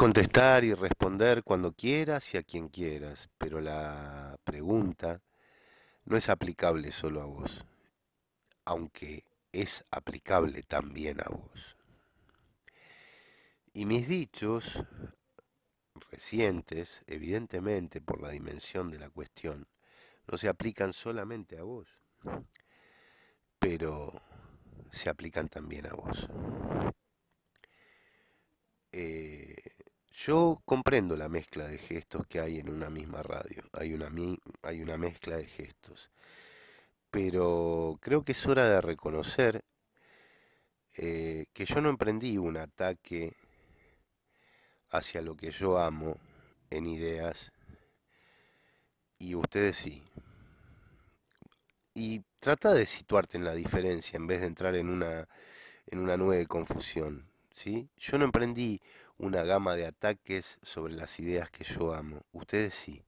contestar y responder cuando quieras y a quien quieras, pero la pregunta no es aplicable solo a vos, aunque es aplicable también a vos. Y mis dichos recientes, evidentemente por la dimensión de la cuestión, no se aplican solamente a vos, pero se aplican también a vos. Yo comprendo la mezcla de gestos que hay en una misma radio, hay una, hay una mezcla de gestos, pero creo que es hora de reconocer eh, que yo no emprendí un ataque hacia lo que yo amo en ideas y ustedes sí. Y trata de situarte en la diferencia en vez de entrar en una, en una nube de confusión. Yo no emprendí una gama de ataques sobre las ideas que yo amo, ustedes sí.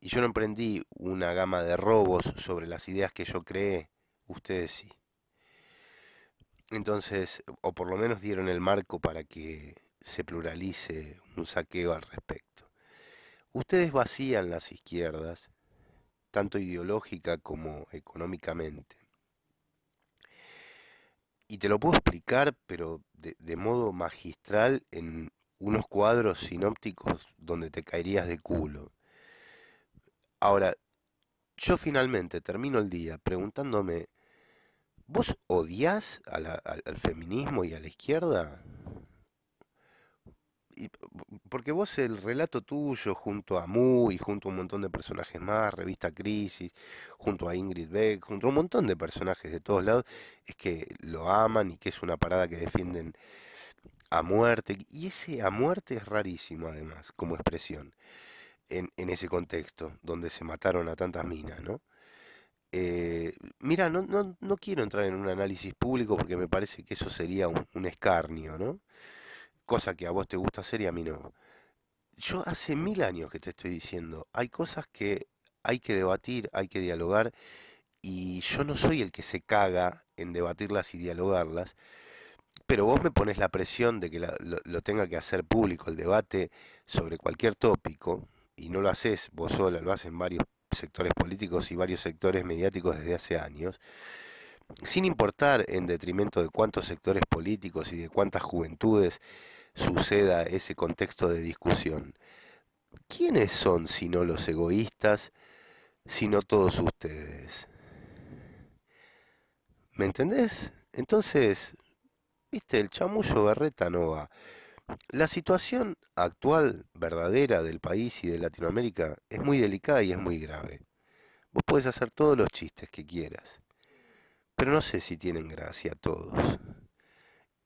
Y yo no emprendí una gama de robos sobre las ideas que yo creé, ustedes sí. Entonces, o por lo menos dieron el marco para que se pluralice un saqueo al respecto. Ustedes vacían las izquierdas, tanto ideológica como económicamente y te lo puedo explicar, pero de, modo magistral en unos cuadros sinópticos donde te caerías de culo. Ahora, yo finalmente termino el día preguntándome, ¿vos odias al, al feminismo y a la izquierda? porque vos el relato tuyo junto a Mu y junto a un montón de personajes más, Revista Crisis, junto a Ingrid Beck, junto a un montón de personajes de todos lados, es que lo aman y que es una parada que defienden a muerte. Y ese a muerte es rarísimo además, como expresión, en, ese contexto donde se mataron a tantas minas, ¿no? Eh, mira, no, no, no, quiero entrar en un análisis público porque me parece que eso sería un, un escarnio, ¿no? cosa que a vos te gusta hacer y a mí no yo hace mil años que te estoy diciendo, hay cosas que hay que debatir, hay que dialogar, y yo no soy el que se caga en debatirlas y dialogarlas, pero vos me pones la presión de que lo, lo, tenga que hacer público el debate sobre cualquier tópico, y no lo haces vos sola, lo hacen varios sectores políticos y varios sectores mediáticos desde hace años, sin importar en detrimento de cuántos sectores políticos y de cuántas juventudes suceda ese contexto de discusión. ¿Quiénes son sino los egoístas, sino todos ustedes? ¿Me entendés? Entonces, viste, el chamullo Berreta no La situación actual, verdadera, del país y de Latinoamérica es muy delicada y es muy grave. Vos podés hacer todos los chistes que quieras, pero no sé si tienen gracia todos.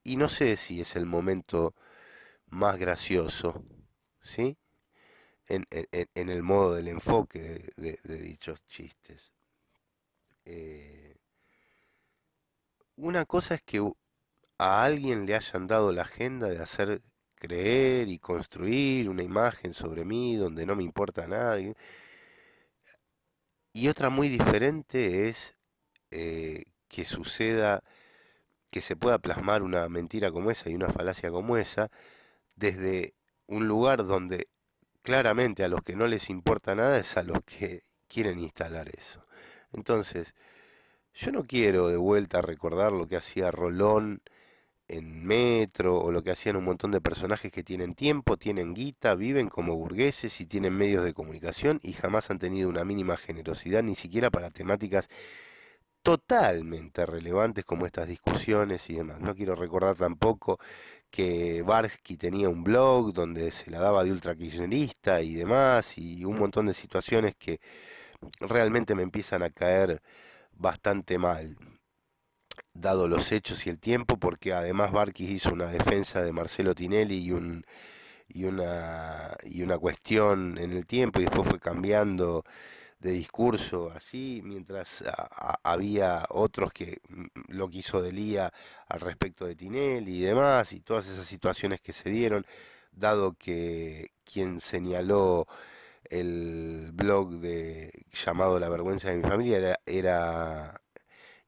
Y no sé si es el momento más gracioso, ¿sí? En, el modo del enfoque de, dichos chistes. Eh, una cosa es que a alguien le hayan dado la agenda de hacer creer y construir una imagen sobre mí donde no me importa a nadie. Y otra muy diferente es eh, que suceda, que se pueda plasmar una mentira como esa y una falacia como esa desde un lugar donde claramente a los que no les importa nada es a los que quieren instalar eso. Entonces, yo no quiero de vuelta recordar lo que hacía Rolón en Metro o lo que hacían un montón de personajes que tienen tiempo, tienen guita, viven como burgueses y tienen medios de comunicación y jamás han tenido una mínima generosidad ni siquiera para temáticas totalmente relevantes como estas discusiones y demás. No quiero recordar tampoco que Varsky tenía un blog donde se la daba de ultra y demás, y un montón de situaciones que realmente me empiezan a caer bastante mal, dado los hechos y el tiempo, porque además Varsky hizo una defensa de Marcelo Tinelli y un y una y una cuestión en el tiempo y después fue cambiando de discurso así, mientras había otros que mm, mm, lo quiso Delía al respecto de Tinelli y demás, y todas esas situaciones que se dieron, dado que quien señaló el blog de llamado La vergüenza de mi familia era,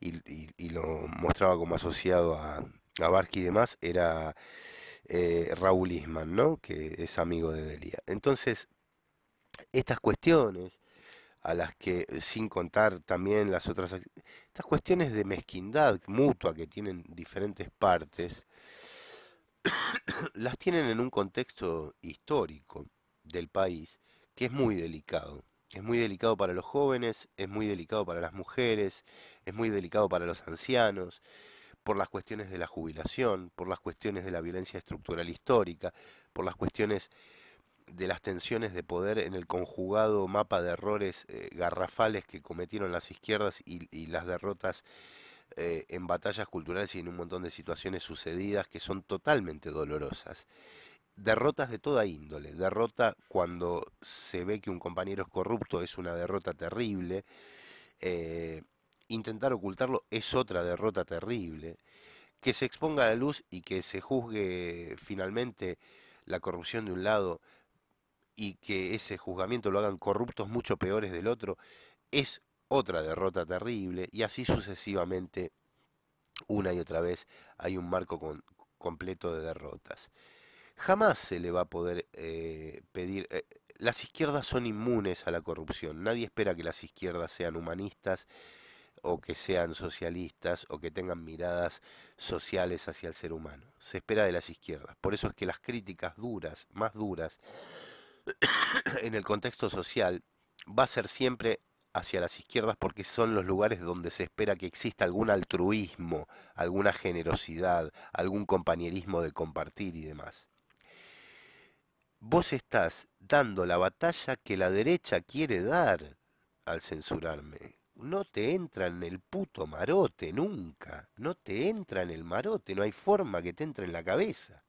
y, lo mostraba como asociado a, a y demás, era eh, Raúl Isman, ¿no? que es amigo de Delía. Entonces, estas cuestiones a las que, eh, sin contar también las otras, estas cuestiones de mezquindad mutua que tienen diferentes partes, las tienen en un contexto histórico del país que es muy delicado. Es muy delicado para los jóvenes, es muy delicado para las mujeres, es muy delicado para los ancianos, por las cuestiones de la jubilación, por las cuestiones de la violencia estructural histórica, por las cuestiones de las tensiones de poder en el conjugado mapa de errores eh, garrafales que cometieron las izquierdas y, las derrotas eh, en batallas culturales y en un montón de situaciones sucedidas que son totalmente dolorosas. Derrotas de toda índole. Derrota cuando se ve que un compañero es corrupto es una derrota terrible. Eh, intentar ocultarlo es otra derrota terrible. Que se exponga a la luz y que se juzgue finalmente la corrupción de un lado y que ese juzgamiento lo hagan corruptos mucho peores del otro, es otra derrota terrible y así sucesivamente, una y otra vez, hay un marco completo de derrotas. Jamás se le va a poder eh, pedir... Eh, las izquierdas son inmunes a la corrupción. Nadie espera que las izquierdas sean humanistas o que sean socialistas o que tengan miradas sociales hacia el ser humano. Se espera de las izquierdas. Por eso es que las críticas duras, más duras, en el contexto social va a ser siempre hacia las izquierdas porque son los lugares donde se espera que exista algún altruismo, alguna generosidad, algún compañerismo de compartir y demás. Vos estás dando la batalla que la derecha quiere dar al censurarme. No te entra en el puto marote nunca, no te entra en el marote, no hay forma que te entre en la cabeza.